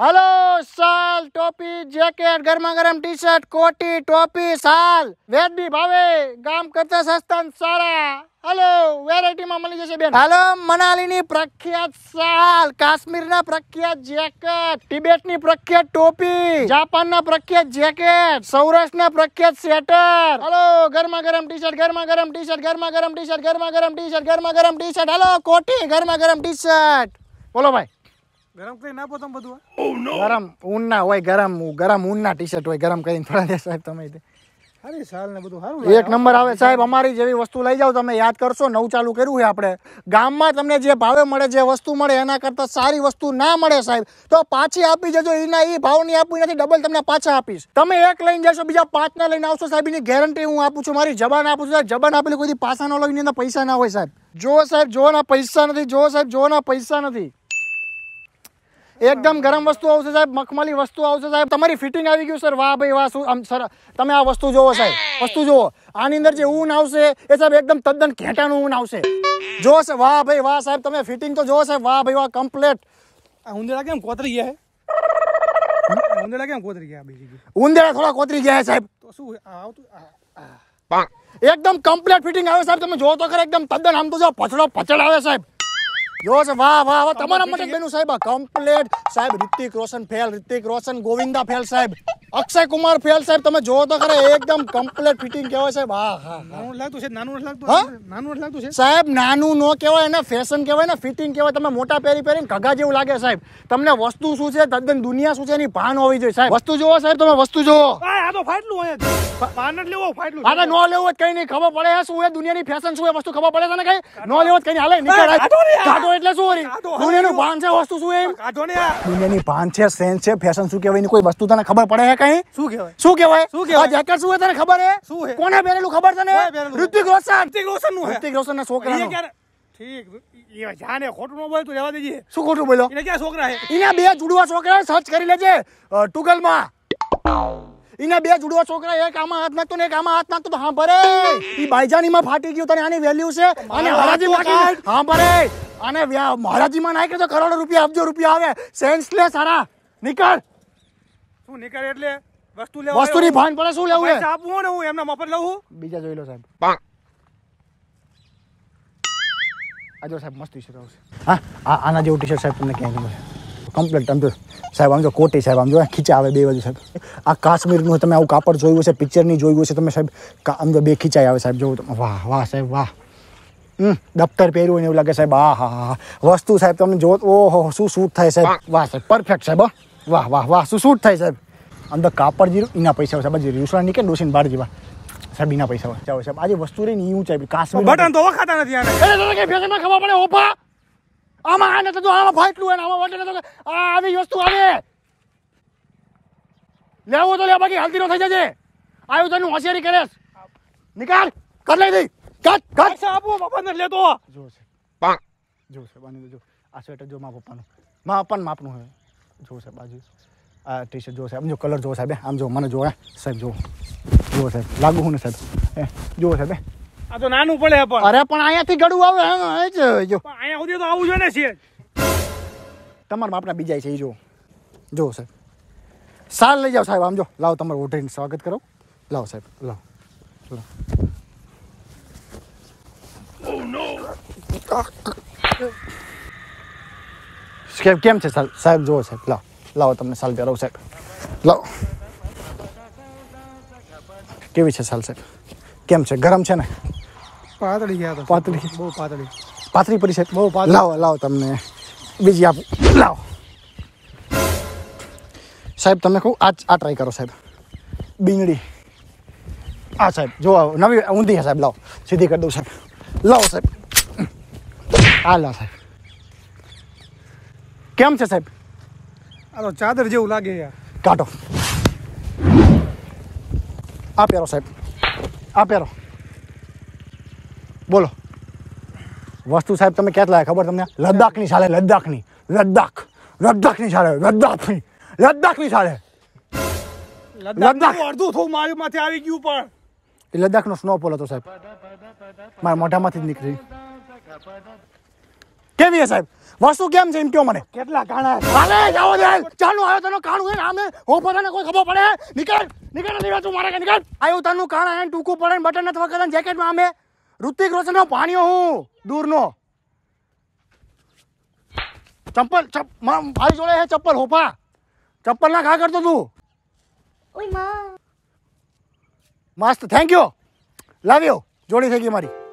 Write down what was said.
hello साल टोपी jacket गर्मा गर्म टी शर्ट कोटी टोपी સાલ વેદબી ભાવે ગામ કરતા સસ્તા સારા હલો વેરાયટીમાં મળી જશે બેન હાલો મનાલીની પ્રખ્યાત સાલ કાશ્મીરના પ્રખ્યાત જેકેટ તિબેટની પ્રખ્યાત ટોપી જાપાનના પ્રખ્યાત જેકેટ સૌરાષ્ટ્રના પ્રખ્યાત સ્વેટર હલો ગરમા ગરમ ટી શર્ટ ગરમા ગરમ ટી શર્ટ ગરમા ગરમ ટી શર્ટ ગરમા ગરમ ટી શર્ટ ગરમા ગરમ ટી શર્ટ હલો કોટી ગરમા ગરમ ટી શર્ટ બોલો ભાઈ ગરમ કરી નાખો તમે બધું oh, ગરમ ઊનના હોય ગરમ ગરમ ઊનના ટી શર્ટ હોય ગરમ કરીને થોડા દે સાહેબ તમે સારી સાલ ને બધું સારું એક નંબર આવે સાહેબ અમારી જેવી વસ્તુ લઈ જાઓ તમે યાદ કરશો નવું ચાલુ કર્યું છે આપણે ગામમાં તમને જે ભાવે મળે જે વસ્તુ મળે એના કરતાં સારી વસ્તુ ના મળે સાહેબ તો પાછી આપી જજો એના એ ભાવ ભાવની આપવી નથી ડબલ તમને પાછા આપીશ તમે એક લઈને જશો બીજા પાંચના લઈને આવશો સાહેબ એની ગેરંટી હું આપું છું મારી જબાન આપું છું જબાન આપેલી કોઈ પાછા ન લઈને પૈસા ના હોય સાહેબ જો સાહેબ જો ના પૈસા નથી જો સાહેબ જો ના પૈસા નથી એકદમ ગરમ વસ્તુ આવશે સાહેબ મખમલી વસ્તુ આવશે સાહેબ તમારી ફિટિંગ આવી ગયું સર વાહ ભાઈ વાહ શું સર તમે આ વસ્તુ જોવો સાહેબ વસ્તુ જોવો આની અંદર જે ઊન આવશે એ સાહેબ એકદમ તદ્દન ઘેટાનું ઊન આવશે જો સાહેબ વાહ ભાઈ વાહ સાહેબ તમે ફિટિંગ તો જોવો સાહેબ વાહ ભાઈ વાહ કમ્પ્લેટ ઉંદેડા કેમ કોતરી ગયા ઉંદેડા કેમ કોતરી ગયા બીજી ઉંદેડા થોડા કોતરી ગયા સાહેબ તો શું આવતું એકદમ કમ્પ્લીટ ફિટિંગ આવે સાહેબ તમે જોવો તો ખરા એકદમ તદ્દન આમ તો જો પછડો પછડ આવે સાહેબ જોશ વાહ વાહ વાહ તમારા માટે બેનું સાહેબ કમ્પ્લેટ સાહેબ રિતિક રોશન ફેલ રિતિક રોશન ગોવિંદા ફેલ સાહેબ અક્ષય કુમાર ફેલ સાહેબ તમે જોવો તો ખરે એકદમ કમ્પ્લેટ ફિટિંગ કહેવાય સાહેબ હા હા નાનું લાગતું છે નાનું લાગતું હા નાનું લાગતું છે સાહેબ નાનું નો કહેવાય એને ફેશન કહેવાય ને ફિટિંગ કહેવાય તમે મોટા પહેરી પહેરીને કગા જેવું લાગે સાહેબ તમને વસ્તુ શું છે તદ્દન દુનિયા શું છે એની ભાન હોવી જોઈએ સાહેબ વસ્તુ જોવો સાહેબ તમે વસ્તુ જોવો આ ફાટલું અહીંયા માનટ લેવો ફાટલું અરે નો લેવો કઈ નહીં ખબર પડે શું એ દુનિયાની ફેશન શું એ વસ્તુ ખબર પડે તને કઈ નો લેવો કઈ હાલે નીકળ કાઢો એટલે શું વરી દુનિયાનું ભાન છે વસ્તુ શું એમ કાઢો ને દુનિયાની ભાન છે સેન્સ છે ફેશન શું કહેવાય કોઈ વસ્તુ તને ખબર પડે હે કઈ શું કહેવાય શું કહેવાય શું કહેવાય જેકેટ શું તને ખબર હે શું હે કોને પહેરેલું ખબર તને ઋતિક રોશન ઋતિક રોશન નું ઋતિક રોશન ના છોકરા ઠીક છોકરા બે જુડવા છોકરા સર્ચ કરી લેજે ટુગલમાં એના બે જુડવા છોકરા એક આમાં હાથ નાખતો ને એક આમાં હાથ નાખતો હા ભરે એ ભાઈજાનીમાં ફાટી ગયું તને આની વેલ્યુ છે અને હરાજી હા ભરે અને મહારાજીમાં નાખે તો કરોડો રૂપિયા અબજો રૂપિયા આવે સેન્સલેસ સારા નીકળ શું નીકળ એટલે વસ્તુ લેવા વસ્તુની ભાન પડે શું લેવું છે આપવું ને હું એમના મફત લઉં બીજા જોઈ લો સાહેબ આજો સાહેબ મસ્ત ટી શર્ટ આવશે હા આના જેવું ટી શર્ટ સાહેબ તમને ક્યાંય નહીં મળે કમ્પ્લીટ આમ જો સાહેબ આમ જો કોટી સાહેબ આમ જો ખીચા આવે બે બાજુ સાહેબ આ કાશ્મીરનું તમે આવું કાપડ જોયું છે પિક્ચરની જોયું છે તમે સાહેબ આમ જો બે ખીચાઈ આવે સાહેબ જોવું તમે વાહ વાહ સાહેબ વાહ દફતર પહેર્યું હોય ને એવું લાગે સાહેબ આ હા હા વસ્તુ સાહેબ તમને જો ઓહો શું શૂટ થાય સાહેબ વાહ સાહેબ પરફેક્ટ સાહેબ વાહ વાહ વાહ શું શૂટ થાય સાહેબ અંદર કાપડ જીરું એના પૈસા સાહેબ જે રૂસડા નીકળે ડોસીને બહાર જેવા સાહેબ એના પૈસા હોય સાહેબ આજે વસ્તુ રહી ને ઊંચાઈ કાશ્મીર બટન તો વખાતા નથી ખબર પડે ઓપા અમાના તો દો આ ફાઈટ લુ અને અમાર વડર તો આ આવી વસ્તુ આવે લેવો તો આ બધી હાલતી નો થઈ જશે આયોજન હોશિયારી કરેસ નિકાળ કર લઈ દે કટ કટ આ સાબુ બાપાને લેતો જો જો સાબાને જો આ શર્ટ જો મા બાપાનો મા બાપાનું માપનું છે જો સાબાજી આ ટી-શર્ટ જો છે આનો કલર જો છે સાહેબ આમ જો મને જો સાહેબ જો જો સાહેબ લાગુ હું ને સાહેબ એ જો સાહેબ આ તો નાનું પડે પણ અરે પણ અહીંયાથી ગળું આવે એ જ જો અહીંયા સુધી તો આવું જોઈએ ને છે તમારા બાપના બીજા છે એ જો જો સાહેબ સાલ લઈ જાઓ સાહેબ આમ જો લાવો તમારું ઉઠીને સ્વાગત કરો લાવો સાહેબ લાવો સાહેબ કેમ છે સાહેબ જુઓ સાહેબ લાવો લાવો તમને સાલ પહેરાવ સાહેબ લાવો કેવી છે સાલ સાહેબ કેમ છે ગરમ છે ને પાતળી ગયા હતા પાતળી બહુ પાતળી પાતળી પડી છે બહુ પાતળી લાવો લાવો તમને બીજી આપું લાવો સાહેબ તમે કહું આ આ ટ્રાય કરો સાહેબ બીંગડી આ સાહેબ જો નવી ઊંધી છે સાહેબ લાવો સીધી કરી દઉં સાહેબ લાવો સાહેબ આ લાવો સાહેબ કેમ છે સાહેબ આ તો ચાદર જેવું લાગે યાર કાઢો આ પહેરો સાહેબ આ પહેરો બોલો વસ્તુ સાહેબ તમે ક્યાં લાયા ખબર તમને લદ્દાખની શાળે લદ્દાખની લદ્દાખ લદ્દાખની શાળે લદ્દાખની લદ્દાખની શાળે લદ્દાખ અડધું થવું મારી માથે આવી ગયું પણ એ લદ્દાખનો સ્નોફોલ હતો સાહેબ મારા મોઢામાંથી જ નીકળી કેવી સાહેબ વસ્તુ કેમ છે એમ કયો મને કેટલા કાણા અરે જાઓ દે ચાલો આવ્યો તને કાણું હે આમે હો પોતાને કોઈ ખબર પડે નીકળ નીકળ નહીં તું મારે કે નીકળ આવ્યો તનું કાણા હે ટૂંકું પડે બટન નથી વગર જેકેટમાં આમે ઋતિક રોશન નો પાણીઓ હું દૂરનો ચંપલ મારી જોડે હે ચપ્પલ હોપા ચપ્પલ ના ખા કરતો તું મસ્ત થેન્ક યુ લવ યુ જોડી થઈ ગઈ મારી